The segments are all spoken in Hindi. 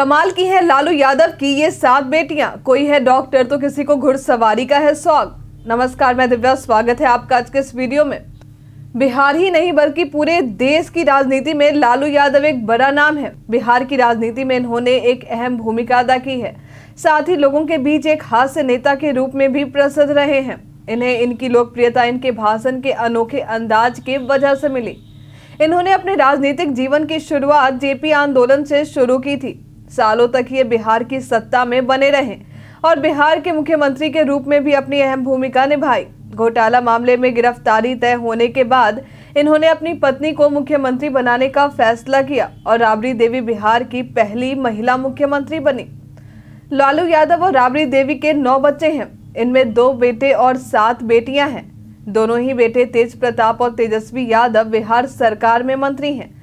कमाल की है लालू यादव की ये सात बेटियां कोई है डॉक्टर तो किसी को घुड़सवारी का है शौक नमस्कार मैं दिव्या स्वागत है आपका आज के इस वीडियो में बिहार ही नहीं बल्कि पूरे देश की राजनीति में लालू यादव एक बड़ा नाम है बिहार की राजनीति में इन्होंने एक अहम भूमिका अदा की है साथ ही लोगों के बीच एक हास्य नेता के रूप में भी प्रसिद्ध रहे हैं इन्हें इनकी लोकप्रियता इनके भाषण के अनोखे अंदाज के वजह से मिली इन्होंने अपने राजनीतिक जीवन की शुरुआत जेपी आंदोलन से शुरू की थी सालों तक ये बिहार की सत्ता में बने रहे और बिहार के मुख्यमंत्री के रूप में भी अपनी अहम भूमिका निभाई घोटाला मामले में गिरफ्तारी तय होने के बाद इन्होंने अपनी पत्नी को मुख्यमंत्री बनाने का फैसला किया और राबड़ी देवी बिहार की पहली महिला मुख्यमंत्री बनी लालू यादव और राबड़ी देवी के नौ बच्चे हैं इनमें दो बेटे और सात बेटियां हैं दोनों ही बेटे तेज प्रताप और तेजस्वी यादव बिहार सरकार में मंत्री हैं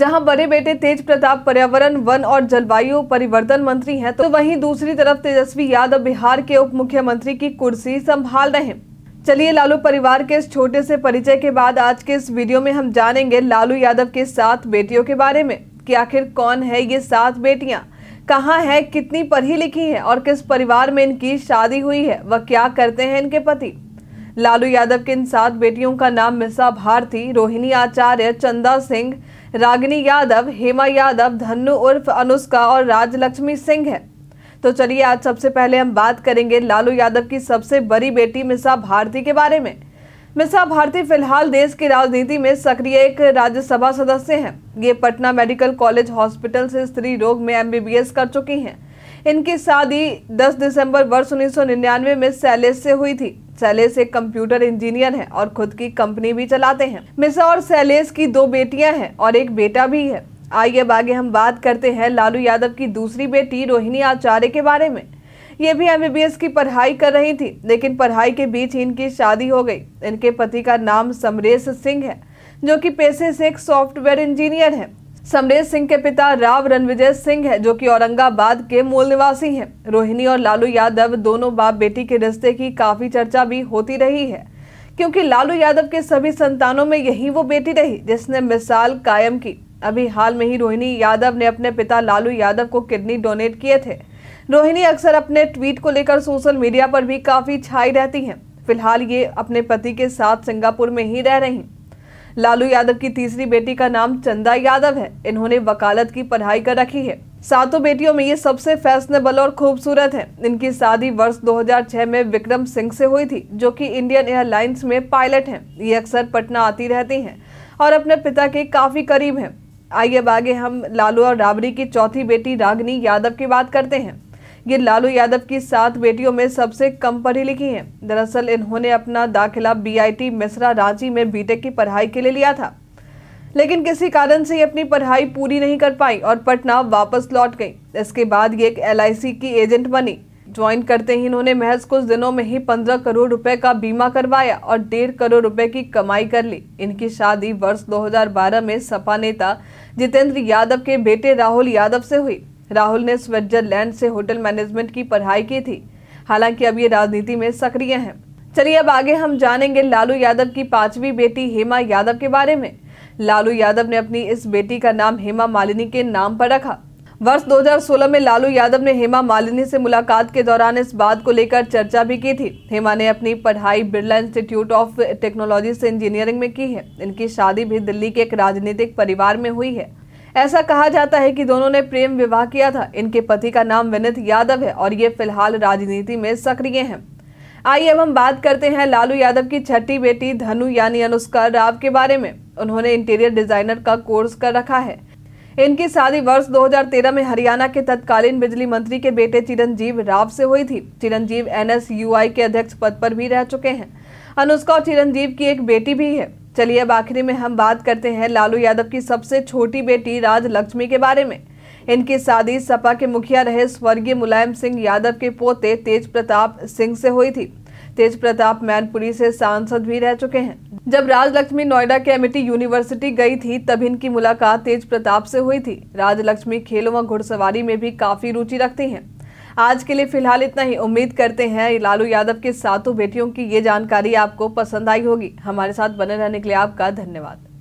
जहां बड़े बेटे तेज प्रताप पर्यावरण वन और जलवायु परिवर्तन मंत्री हैं तो वहीं दूसरी तरफ तेजस्वी यादव बिहार के उप मुख्यमंत्री की कुर्सी संभाल रहे हैं चलिए लालू परिवार के इस छोटे से परिचय के बाद आज के इस वीडियो में हम जानेंगे लालू यादव के सात बेटियों के बारे में कि आखिर कौन है ये सात बेटिया कहाँ है कितनी पढ़ी लिखी है और किस परिवार में इनकी शादी हुई है वह क्या करते हैं इनके पति लालू यादव के इन सात बेटियों का नाम मिसा भारती रोहिणी आचार्य चंदा सिंह रागिनी यादव हेमा यादव धनु उर्फ अनुष्का और राजलक्ष्मी सिंह है तो चलिए आज सबसे पहले हम बात करेंगे लालू यादव की सबसे बड़ी बेटी मिसा भारती के बारे में मिसा भारती फिलहाल देश की राजनीति में सक्रिय एक राज्यसभा सदस्य हैं ये पटना मेडिकल कॉलेज हॉस्पिटल से स्त्री रोग में एमबीबीएस कर चुकी हैं इनकी शादी 10 दिसंबर वर्ष 1999 में सैलेस से हुई थी सैलेस एक कंप्यूटर इंजीनियर है और खुद की कंपनी भी चलाते हैं मिसा और सैलेस की दो बेटियां हैं और एक बेटा भी है आइए अब आगे हम बात करते हैं लालू यादव की दूसरी बेटी रोहिणी आचार्य के बारे में ये भी एम की पढ़ाई कर रही थी लेकिन पढ़ाई के बीच इनकी शादी हो गई इनके पति का नाम समरेश सिंह है जो कि पेशे से एक सॉफ्टवेयर इंजीनियर है समरेश सिंह के पिता राव रणविजय सिंह है जो कि औरंगाबाद के मूल निवासी हैं रोहिणी और लालू यादव दोनों बाप बेटी के रिश्ते की काफी चर्चा भी होती रही है क्योंकि लालू यादव के सभी संतानों में यही वो बेटी रही जिसने मिसाल कायम की अभी हाल में ही रोहिणी यादव ने अपने पिता लालू यादव को किडनी डोनेट किए थे रोहिणी अक्सर अपने ट्वीट को लेकर सोशल मीडिया पर भी काफी छाई रहती हैं फिलहाल ये अपने पति के साथ सिंगापुर में ही रह रही हैं लालू यादव की तीसरी बेटी का नाम चंदा यादव है इन्होंने वकालत की पढ़ाई कर रखी है सातों बेटियों में ये सबसे फैशनेबल और खूबसूरत है इनकी शादी वर्ष 2006 में विक्रम सिंह से हुई थी जो कि इंडियन एयरलाइंस में पायलट हैं ये अक्सर पटना आती रहती हैं और अपने पिता के काफ़ी करीब हैं आइए अब आगे हम लालू और राबड़ी की चौथी बेटी रागनी यादव की बात करते हैं ये लालू यादव की सात बेटियों में सबसे कम पढ़ी लिखी हैं दरअसल इन्होंने अपना दाखिला बीआईटी मिश्रा रांची में बीटेक की पढ़ाई के लिए लिया था लेकिन किसी कारण से ये अपनी पढ़ाई पूरी नहीं कर पाई और पटना वापस लौट गई इसके बाद ये एक एल की एजेंट बनी ज्वाइन करते ही इन्होंने महज कुछ दिनों में ही पंद्रह करोड़ रुपए का बीमा करवाया और डेढ़ करोड़ रुपए की कमाई कर ली इनकी शादी वर्ष 2012 में सपा नेता जितेंद्र यादव के बेटे राहुल यादव से हुई राहुल ने स्विट्जरलैंड से होटल मैनेजमेंट की पढ़ाई की थी हालांकि अब ये राजनीति में सक्रिय हैं चलिए अब आगे हम जानेंगे लालू यादव की पांचवी बेटी हेमा यादव के बारे में लालू यादव ने अपनी इस बेटी का नाम हेमा मालिनी के नाम पर रखा वर्ष 2016 में लालू यादव ने हेमा मालिनी से मुलाकात के दौरान इस बात को लेकर चर्चा भी की थी हेमा ने अपनी पढ़ाई बिरला इंस्टीट्यूट ऑफ टेक्नोलॉजी से इंजीनियरिंग में की है इनकी शादी भी दिल्ली के एक राजनीतिक परिवार में हुई है ऐसा कहा जाता है कि दोनों ने प्रेम विवाह किया था इनके पति का नाम विनित यादव है और ये फिलहाल राजनीति में सक्रिय हैं आइए अब हम बात करते हैं लालू यादव की छठी बेटी धनु यानी अनुष्का राव के बारे में उन्होंने इंटीरियर डिजाइनर का कोर्स कर रखा है इनकी शादी वर्ष 2013 में हरियाणा के तत्कालीन बिजली मंत्री के बेटे चिरंजीव राव से हुई थी चिरंजीव एनएसयूआई के अध्यक्ष पद पर भी रह चुके हैं अनुष्का और चिरंजीव की एक बेटी भी है चलिए अब आखिरी में हम बात करते हैं लालू यादव की सबसे छोटी बेटी राज लक्ष्मी के बारे में इनकी शादी सपा के मुखिया रहे स्वर्गीय मुलायम सिंह यादव के पोते तेज प्रताप सिंह से हुई थी तेज प्रताप मैनपुरी से सांसद भी रह चुके हैं जब राज लक्ष्मी नोएडा के एमिटी यूनिवर्सिटी गई थी तब इनकी मुलाकात तेज प्रताप से हुई थी राज लक्ष्मी खेलों व घुड़सवारी में भी काफी रुचि रखती हैं आज के लिए फिलहाल इतना ही उम्मीद करते हैं लालू यादव के सातों बेटियों की ये जानकारी आपको पसंद आई होगी हमारे साथ बने रहने के लिए आपका धन्यवाद